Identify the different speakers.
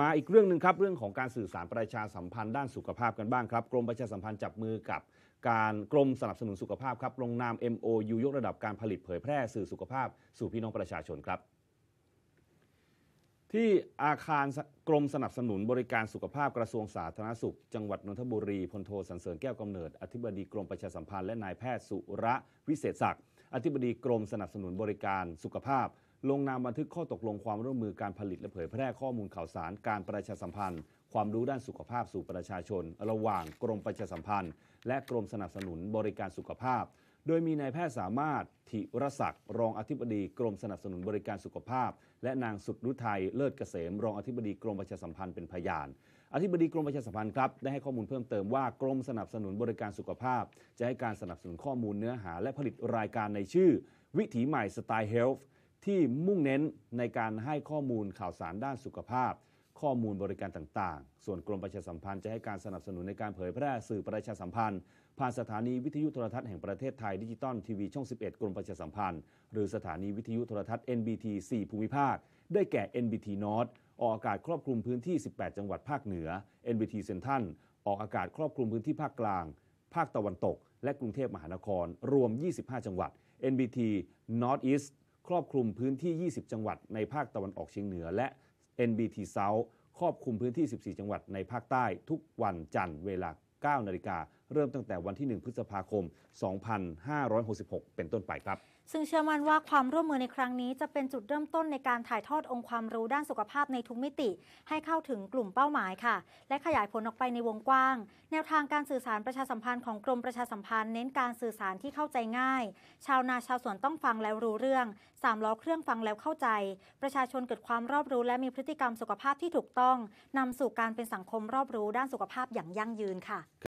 Speaker 1: มาอีกเรื่องหนึ่งครับเรื่องของการสื่อสารประชาสัมพันธ์ด้านสุขภาพกันบ้างครับ กรมประชาสัมพันธ์จับมือกับ การกรมสนับสนุนสุขภาพครับลงนาม MOU ยกระดับการผลิตเผยแพร่สื่อสุขภาพ สู่พี่น้องประชาชนครับ ที่อาคารกรมสนับสนุนบริการสุขภาพ กระทรวงสาธารณสุขจังหวัดนนทบุรีพลโทสันเสริญแก้วกำเนิดอธิบดีกรมประชาสัมพันธ์และนายแพทย์สุระวิเศษศักดิ์อธิบดีกรมสนับสนุนบริการสุขภาพลงนามบันทึกข้อตกลงความร่วมมือการผลิตและเผยแพร่ข้อมูลข่าวสารการประชาสัมพันธ์ ความรู้ด้านสุขภาพสู่ประชาชน ระหว่างกรมประชาสัมพันธ์ และกรมสนับสนุนบริการสุขภาพ โดยมีนายแพทย์สามารถธิรศักดิ์ รองอธิบดีกรมสนับสนุนบริการสุขภาพ และนางสุดรุทัยเลิศเกษม รองอธิบดีกรมประชาสัมพันธ์เป็นพยานอธิบดีกรมประชาสัมพันธ์ครับได้ให้ข้อมูลเพิ่มเติมว่ากรมสนับสนุนบริการสุขภาพ จะให้การสนับสนุนข้อมูลเนื้อหาและผลิตรายการในชื่อ วิถีใหม่สไตล์เฮลท์ที่มุ่งเน้นในการให้ข้อมูลข่าวสารด้านสุขภาพ ข้อมูลบริการต่างๆ ส่วนกรมประชาสัมพันธ์จะให้การสนับสนุนในการเผยแพร่สื่อประชาสัมพันธ์ ผ่านสถานีวิทยุโทรทัศน์แห่งประเทศไทยดิจิตอลทีวีช่อง 11 กรมประชาสัมพันธ์ หรือสถานีวิทยุโทรทัศน์ NBT 4 ภูมิภาค ได้แก่ NBT North ออกอากาศครอบคลุมพื้นที่ 18 จังหวัดภาคเหนือ NBT Central ออกอากาศครอบคลุมพื้นที่ภาคกลาง ภาคตะวันตก และกรุงเทพมหานคร รวม 25 จังหวัด NBT Northeast ครอบคลุมพื้นที่ 20 จังหวัดในภาคตะวันออกเฉียงเหนือและ NBT South ครอบคลุมพื้นที่ 14 จังหวัดในภาคใต้ ทุกวันจันทร์เวลา 9 นาฬิกาเริ่มตั้งแต่วันที่1พฤษภาคม 2566 เป็นต้นไปครับ
Speaker 2: ซึ่งเชื่อมั่นว่าความร่วมมือในครั้งนี้จะเป็นจุดเริ่มต้นในการถ่ายทอดองค์ความรู้ด้านสุขภาพในทุกมิติ ให้เข้าถึงกลุ่มเป้าหมายค่ะ และขยายผลออกไปในวงกว้าง แนวทางการสื่อสารประชาสัมพันธ์ของกรมประชาสัมพันธ์ เน้นการสื่อสารที่เข้าใจง่าย ชาวนาชาวสวนต้องฟังแล้วรู้เรื่องสามล้อเครื่องฟังแล้วเข้าใจ ประชาชนเกิดความรอบรู้และมีพฤติกรรมสุขภาพที่ถูกต้อง นำสู่การเป็นสังคมรอบรู้ด้านสุขภาพอย่างยั่งยืนค่ะ